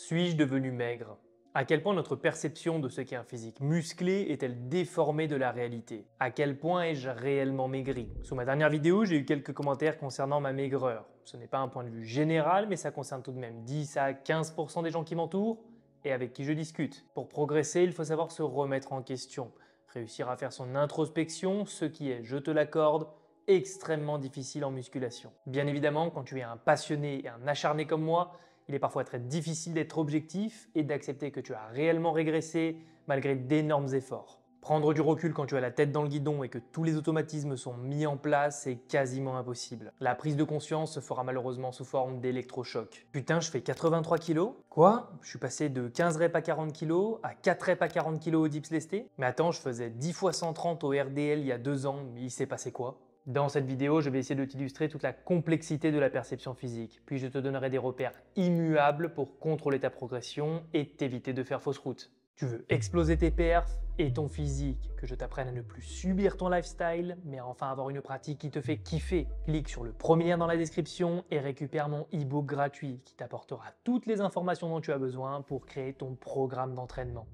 Suis-je devenu maigre À quel point notre perception de ce qu'est un physique musclé est-elle déformée de la réalité À quel point ai-je réellement maigri Sous ma dernière vidéo, j'ai eu quelques commentaires concernant ma maigreur. Ce n'est pas un point de vue général, mais ça concerne tout de même 10 à 15% des gens qui m'entourent et avec qui je discute. Pour progresser, il faut savoir se remettre en question, réussir à faire son introspection, ce qui est, je te l'accorde, extrêmement difficile en musculation. Bien évidemment, quand tu es un passionné et un acharné comme moi, il est parfois très difficile d'être objectif et d'accepter que tu as réellement régressé malgré d'énormes efforts. Prendre du recul quand tu as la tête dans le guidon et que tous les automatismes sont mis en place est quasiment impossible. La prise de conscience se fera malheureusement sous forme d'électrochoc. Putain, je fais 83 kilos Quoi Je suis passé de 15 reps à 40 kilos à 4 reps à 40 kilos au dips lesté Mais attends, je faisais 10 fois 130 au RDL il y a deux ans, Mais il s'est passé quoi dans cette vidéo, je vais essayer de t'illustrer toute la complexité de la perception physique, puis je te donnerai des repères immuables pour contrôler ta progression et t'éviter de faire fausse route. Tu veux exploser tes perfs et ton physique, que je t'apprenne à ne plus subir ton lifestyle, mais enfin avoir une pratique qui te fait kiffer. Clique sur le premier lien dans la description et récupère mon e-book gratuit qui t'apportera toutes les informations dont tu as besoin pour créer ton programme d'entraînement.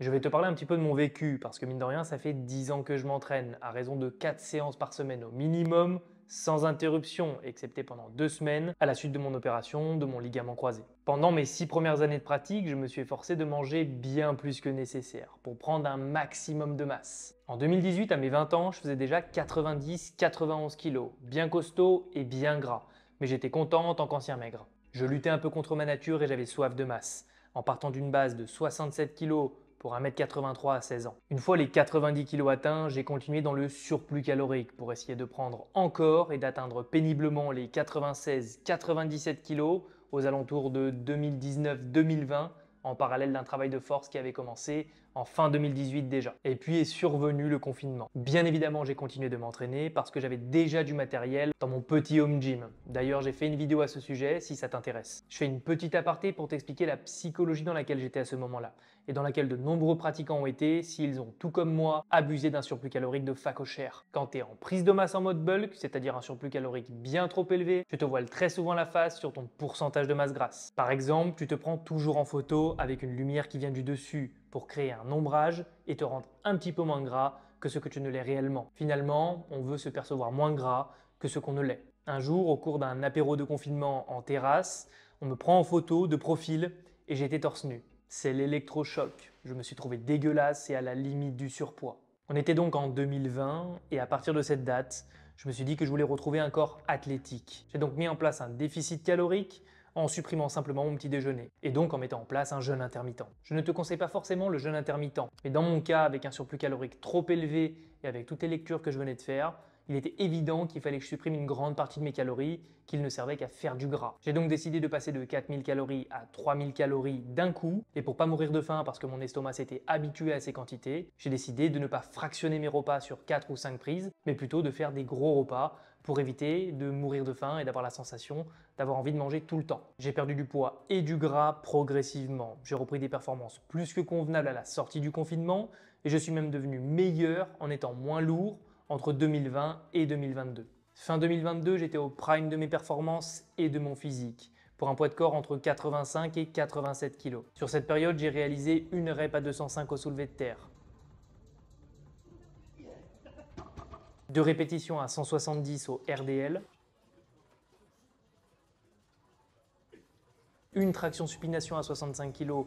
Je vais te parler un petit peu de mon vécu, parce que mine de rien, ça fait 10 ans que je m'entraîne, à raison de 4 séances par semaine au minimum, sans interruption, excepté pendant deux semaines, à la suite de mon opération, de mon ligament croisé. Pendant mes six premières années de pratique, je me suis efforcé de manger bien plus que nécessaire pour prendre un maximum de masse. En 2018, à mes 20 ans, je faisais déjà 90-91 kg, bien costaud et bien gras, mais j'étais content en tant qu'ancien maigre. Je luttais un peu contre ma nature et j'avais soif de masse. En partant d'une base de 67 kg pour 1m83 à 16 ans. Une fois les 90 kg atteints, j'ai continué dans le surplus calorique pour essayer de prendre encore et d'atteindre péniblement les 96-97 kg aux alentours de 2019-2020 en parallèle d'un travail de force qui avait commencé en fin 2018 déjà. Et puis est survenu le confinement. Bien évidemment, j'ai continué de m'entraîner parce que j'avais déjà du matériel dans mon petit home gym. D'ailleurs, j'ai fait une vidéo à ce sujet si ça t'intéresse. Je fais une petite aparté pour t'expliquer la psychologie dans laquelle j'étais à ce moment-là et dans laquelle de nombreux pratiquants ont été s'ils ont, tout comme moi, abusé d'un surplus calorique de facochère. Quand tu es en prise de masse en mode bulk, c'est-à-dire un surplus calorique bien trop élevé, tu te voiles très souvent la face sur ton pourcentage de masse grasse. Par exemple, tu te prends toujours en photo avec une lumière qui vient du dessus pour créer un ombrage et te rendre un petit peu moins gras que ce que tu ne l'es réellement. Finalement, on veut se percevoir moins gras que ce qu'on ne l'est. Un jour, au cours d'un apéro de confinement en terrasse, on me prend en photo de profil et j'étais torse nu. C'est l'électrochoc. Je me suis trouvé dégueulasse et à la limite du surpoids. On était donc en 2020 et à partir de cette date, je me suis dit que je voulais retrouver un corps athlétique. J'ai donc mis en place un déficit calorique, en supprimant simplement mon petit déjeuner, et donc en mettant en place un jeûne intermittent. Je ne te conseille pas forcément le jeûne intermittent, mais dans mon cas, avec un surplus calorique trop élevé et avec toutes les lectures que je venais de faire, il était évident qu'il fallait que je supprime une grande partie de mes calories, qu'il ne servait qu'à faire du gras. J'ai donc décidé de passer de 4000 calories à 3000 calories d'un coup, et pour pas mourir de faim parce que mon estomac s'était habitué à ces quantités, j'ai décidé de ne pas fractionner mes repas sur 4 ou 5 prises, mais plutôt de faire des gros repas pour éviter de mourir de faim et d'avoir la sensation d'avoir envie de manger tout le temps. J'ai perdu du poids et du gras progressivement. J'ai repris des performances plus que convenables à la sortie du confinement et je suis même devenu meilleur en étant moins lourd, entre 2020 et 2022. Fin 2022, j'étais au prime de mes performances et de mon physique, pour un poids de corps entre 85 et 87 kg. Sur cette période, j'ai réalisé une rep à 205 au soulevé de terre, deux répétitions à 170 au RDL, une traction supination à 65 kg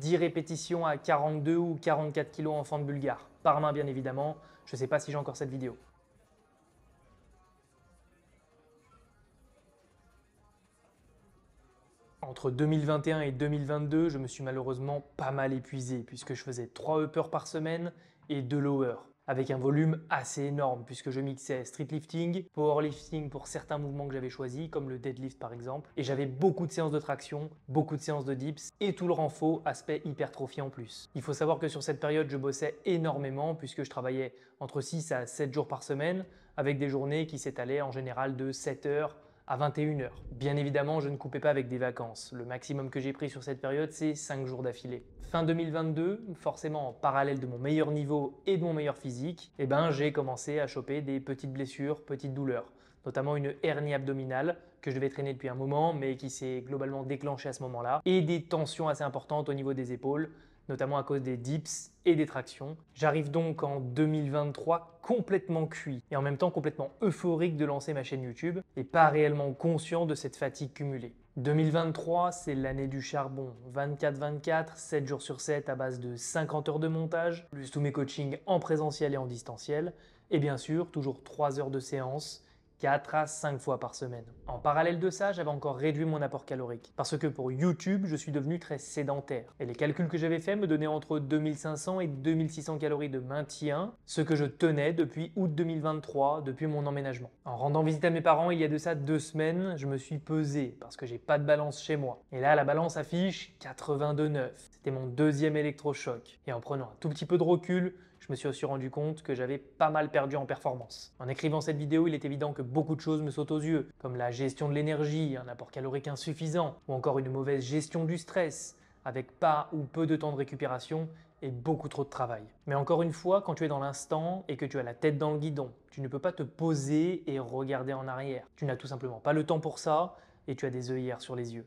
10 répétitions à 42 ou 44 kg en fente bulgare. Par main, bien évidemment. Je ne sais pas si j'ai encore cette vidéo. Entre 2021 et 2022, je me suis malheureusement pas mal épuisé puisque je faisais 3 uppers par semaine et 2 lowers avec un volume assez énorme puisque je mixais street lifting, powerlifting pour certains mouvements que j'avais choisis comme le deadlift par exemple et j'avais beaucoup de séances de traction, beaucoup de séances de dips et tout le renfort aspect hypertrophie en plus. Il faut savoir que sur cette période je bossais énormément puisque je travaillais entre 6 à 7 jours par semaine avec des journées qui s'étalaient en général de 7 heures à 21h. Bien évidemment, je ne coupais pas avec des vacances. Le maximum que j'ai pris sur cette période, c'est 5 jours d'affilée. Fin 2022, forcément en parallèle de mon meilleur niveau et de mon meilleur physique, eh ben, j'ai commencé à choper des petites blessures, petites douleurs, notamment une hernie abdominale que je devais traîner depuis un moment mais qui s'est globalement déclenchée à ce moment-là, et des tensions assez importantes au niveau des épaules, notamment à cause des dips et des tractions. J'arrive donc en 2023 complètement cuit et en même temps complètement euphorique de lancer ma chaîne YouTube et pas réellement conscient de cette fatigue cumulée. 2023, c'est l'année du charbon. 24-24, 7 jours sur 7 à base de 50 heures de montage, plus tous mes coachings en présentiel et en distanciel, et bien sûr toujours 3 heures de séance 4 à 5 fois par semaine. En parallèle de ça, j'avais encore réduit mon apport calorique, parce que pour YouTube, je suis devenu très sédentaire, et les calculs que j'avais faits me donnaient entre 2500 et 2600 calories de maintien, ce que je tenais depuis août 2023, depuis mon emménagement. En rendant visite à mes parents il y a de ça deux semaines, je me suis pesé, parce que j'ai pas de balance chez moi. Et là, la balance affiche 82,9. C'était mon deuxième électrochoc. Et en prenant un tout petit peu de recul, je me suis aussi rendu compte que j'avais pas mal perdu en performance. En écrivant cette vidéo, il est évident que beaucoup de choses me sautent aux yeux, comme la gestion de l'énergie, un apport calorique insuffisant, ou encore une mauvaise gestion du stress, avec pas ou peu de temps de récupération et beaucoup trop de travail. Mais encore une fois, quand tu es dans l'instant et que tu as la tête dans le guidon, tu ne peux pas te poser et regarder en arrière. Tu n'as tout simplement pas le temps pour ça et tu as des œillères sur les yeux.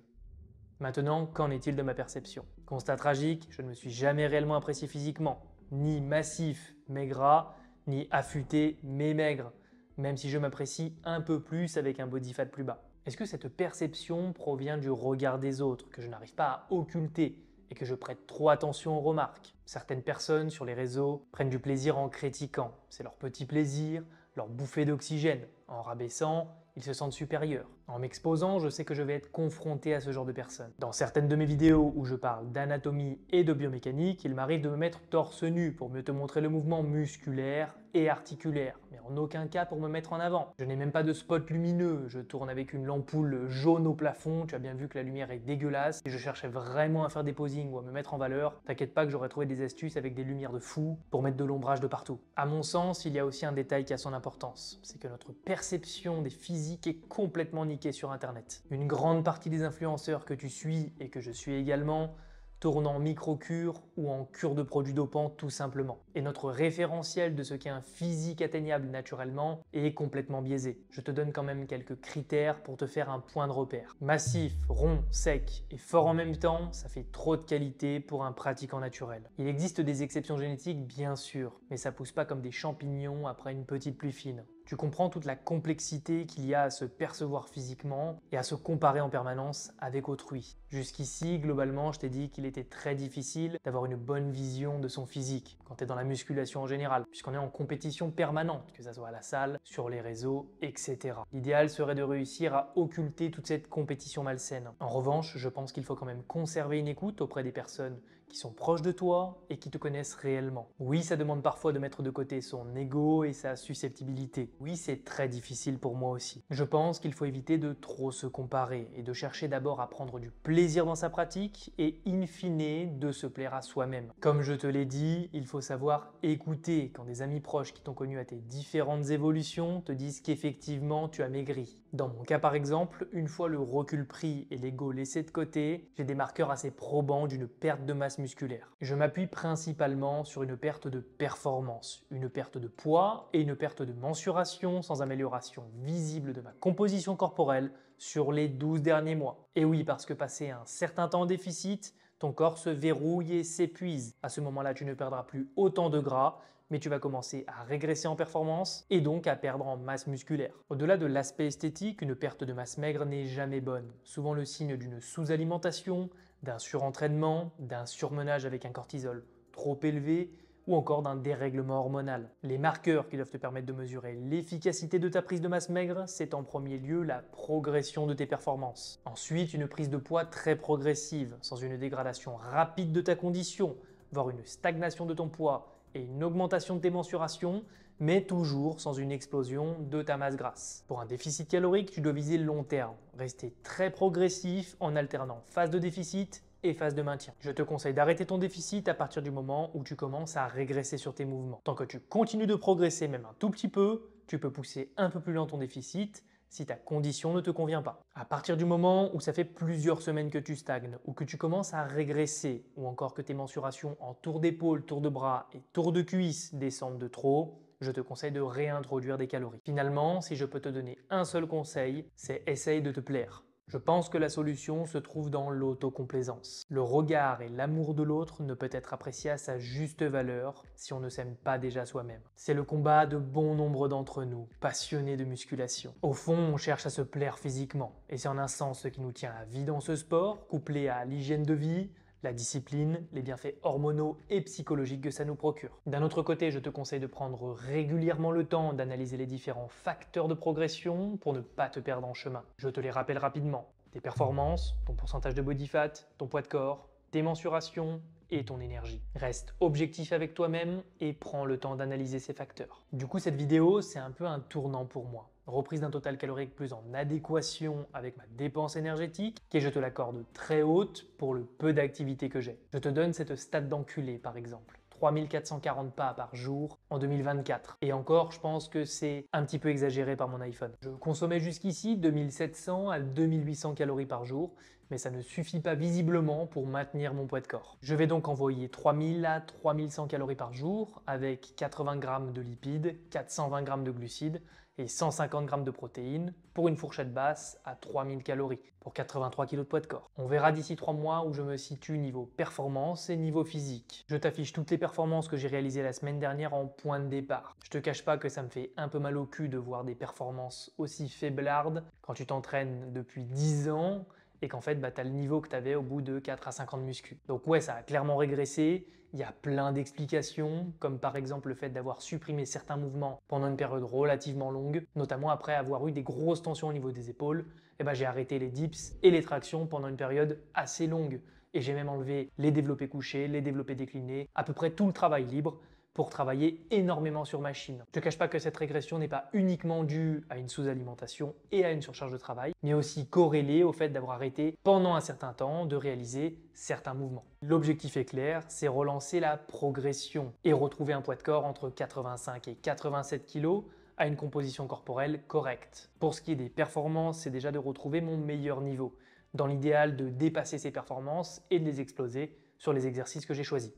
Maintenant, qu'en est-il de ma perception Constat tragique, je ne me suis jamais réellement apprécié physiquement ni massif mais gras, ni affûté mais maigre, même si je m'apprécie un peu plus avec un body fat plus bas. Est-ce que cette perception provient du regard des autres, que je n'arrive pas à occulter et que je prête trop attention aux remarques Certaines personnes sur les réseaux prennent du plaisir en critiquant, c'est leur petit plaisir, leur bouffée d'oxygène, en rabaissant ils se sentent supérieurs. En m'exposant, je sais que je vais être confronté à ce genre de personnes. Dans certaines de mes vidéos où je parle d'anatomie et de biomécanique, il m'arrive de me mettre torse nu pour mieux te montrer le mouvement musculaire, et articulaire, mais en aucun cas pour me mettre en avant. Je n'ai même pas de spot lumineux, je tourne avec une lampoule jaune au plafond, tu as bien vu que la lumière est dégueulasse, et je cherchais vraiment à faire des posings ou à me mettre en valeur, t'inquiète pas que j'aurais trouvé des astuces avec des lumières de fou pour mettre de l'ombrage de partout. À mon sens, il y a aussi un détail qui a son importance, c'est que notre perception des physiques est complètement niquée sur internet. Une grande partie des influenceurs que tu suis et que je suis également tournant en micro-cure ou en cure de produits dopants tout simplement. Et notre référentiel de ce qu'est un physique atteignable naturellement est complètement biaisé. Je te donne quand même quelques critères pour te faire un point de repère. Massif, rond, sec et fort en même temps, ça fait trop de qualité pour un pratiquant naturel. Il existe des exceptions génétiques bien sûr, mais ça pousse pas comme des champignons après une petite pluie fine. Tu comprends toute la complexité qu'il y a à se percevoir physiquement et à se comparer en permanence avec autrui. Jusqu'ici, globalement, je t'ai dit qu'il était très difficile d'avoir une bonne vision de son physique quand tu es dans la musculation en général, puisqu'on est en compétition permanente, que ça soit à la salle, sur les réseaux, etc. L'idéal serait de réussir à occulter toute cette compétition malsaine. En revanche, je pense qu'il faut quand même conserver une écoute auprès des personnes qui sont proches de toi et qui te connaissent réellement. Oui, ça demande parfois de mettre de côté son ego et sa susceptibilité. Oui, c'est très difficile pour moi aussi. Je pense qu'il faut éviter de trop se comparer et de chercher d'abord à prendre du plaisir dans sa pratique et in fine de se plaire à soi-même. Comme je te l'ai dit, il faut savoir écouter quand des amis proches qui t'ont connu à tes différentes évolutions te disent qu'effectivement tu as maigri dans mon cas par exemple, une fois le recul pris et l'ego laissé de côté, j'ai des marqueurs assez probants d'une perte de masse musculaire. Je m'appuie principalement sur une perte de performance, une perte de poids et une perte de mensuration sans amélioration visible de ma composition corporelle sur les 12 derniers mois. Et oui, parce que passé un certain temps en déficit, ton corps se verrouille et s'épuise. À ce moment-là, tu ne perdras plus autant de gras mais tu vas commencer à régresser en performance et donc à perdre en masse musculaire. Au-delà de l'aspect esthétique, une perte de masse maigre n'est jamais bonne, souvent le signe d'une sous-alimentation, d'un surentraînement, d'un surmenage avec un cortisol trop élevé ou encore d'un dérèglement hormonal. Les marqueurs qui doivent te permettre de mesurer l'efficacité de ta prise de masse maigre, c'est en premier lieu la progression de tes performances. Ensuite, une prise de poids très progressive, sans une dégradation rapide de ta condition, voire une stagnation de ton poids, et une augmentation de tes mensurations, mais toujours sans une explosion de ta masse grasse. Pour un déficit calorique, tu dois viser le long terme, rester très progressif en alternant phase de déficit et phase de maintien. Je te conseille d'arrêter ton déficit à partir du moment où tu commences à régresser sur tes mouvements. Tant que tu continues de progresser même un tout petit peu, tu peux pousser un peu plus lent ton déficit si ta condition ne te convient pas. À partir du moment où ça fait plusieurs semaines que tu stagnes ou que tu commences à régresser ou encore que tes mensurations en tour d'épaule, tour de bras et tour de cuisse descendent de trop, je te conseille de réintroduire des calories. Finalement, si je peux te donner un seul conseil, c'est essaye de te plaire. Je pense que la solution se trouve dans l'autocomplaisance. Le regard et l'amour de l'autre ne peut être apprécié à sa juste valeur si on ne s'aime pas déjà soi-même. C'est le combat de bon nombre d'entre nous, passionnés de musculation. Au fond, on cherche à se plaire physiquement, et c'est en un sens ce qui nous tient à vie dans ce sport, couplé à l'hygiène de vie, la discipline, les bienfaits hormonaux et psychologiques que ça nous procure. D'un autre côté, je te conseille de prendre régulièrement le temps d'analyser les différents facteurs de progression pour ne pas te perdre en chemin. Je te les rappelle rapidement. Tes performances, ton pourcentage de body fat, ton poids de corps, tes mensurations, et ton énergie. Reste objectif avec toi-même et prends le temps d'analyser ces facteurs. Du coup, cette vidéo, c'est un peu un tournant pour moi reprise d'un total calorique plus en adéquation avec ma dépense énergétique, qui je te l'accorde, très haute pour le peu d'activité que j'ai. Je te donne cette stat d'enculé, par exemple. 3440 pas par jour en 2024. Et encore, je pense que c'est un petit peu exagéré par mon iPhone. Je consommais jusqu'ici 2700 à 2800 calories par jour, mais ça ne suffit pas visiblement pour maintenir mon poids de corps. Je vais donc envoyer 3000 à 3100 calories par jour avec 80 g de lipides, 420 g de glucides et 150 grammes de protéines pour une fourchette basse à 3000 calories pour 83 kg de poids de corps. On verra d'ici 3 mois où je me situe niveau performance et niveau physique. Je t'affiche toutes les performances que j'ai réalisées la semaine dernière en point de départ. Je te cache pas que ça me fait un peu mal au cul de voir des performances aussi faiblardes quand tu t'entraînes depuis 10 ans et qu'en fait, bah, tu as le niveau que tu avais au bout de 4 à 50 muscles. Donc ouais, ça a clairement régressé, il y a plein d'explications, comme par exemple le fait d'avoir supprimé certains mouvements pendant une période relativement longue, notamment après avoir eu des grosses tensions au niveau des épaules, et eh bah, ben, j'ai arrêté les dips et les tractions pendant une période assez longue, et j'ai même enlevé les développés couchés, les développés déclinés, à peu près tout le travail libre, pour travailler énormément sur machine. Je ne cache pas que cette régression n'est pas uniquement due à une sous-alimentation et à une surcharge de travail, mais aussi corrélée au fait d'avoir arrêté pendant un certain temps de réaliser certains mouvements. L'objectif est clair, c'est relancer la progression et retrouver un poids de corps entre 85 et 87 kg à une composition corporelle correcte. Pour ce qui est des performances, c'est déjà de retrouver mon meilleur niveau, dans l'idéal de dépasser ces performances et de les exploser sur les exercices que j'ai choisis.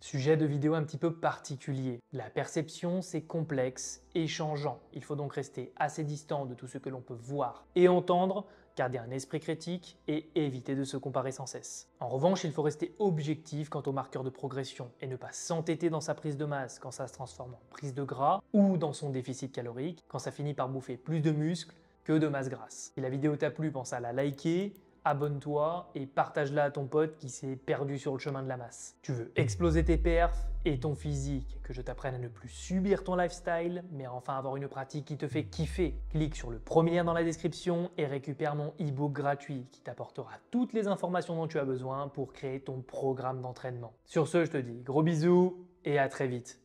Sujet de vidéo un petit peu particulier. La perception, c'est complexe et changeant. Il faut donc rester assez distant de tout ce que l'on peut voir et entendre, garder un esprit critique et éviter de se comparer sans cesse. En revanche, il faut rester objectif quant au marqueur de progression et ne pas s'entêter dans sa prise de masse quand ça se transforme en prise de gras ou dans son déficit calorique quand ça finit par bouffer plus de muscles que de masse grasse. Si la vidéo t'a plu, pense à la liker, abonne-toi et partage-la à ton pote qui s'est perdu sur le chemin de la masse. Tu veux mm. exploser tes perfs et ton physique, que je t'apprenne à ne plus subir ton lifestyle, mais enfin avoir une pratique qui te fait mm. kiffer. Clique sur le premier lien dans la description et récupère mon e-book gratuit qui t'apportera toutes les informations dont tu as besoin pour créer ton programme d'entraînement. Sur ce, je te dis gros bisous et à très vite.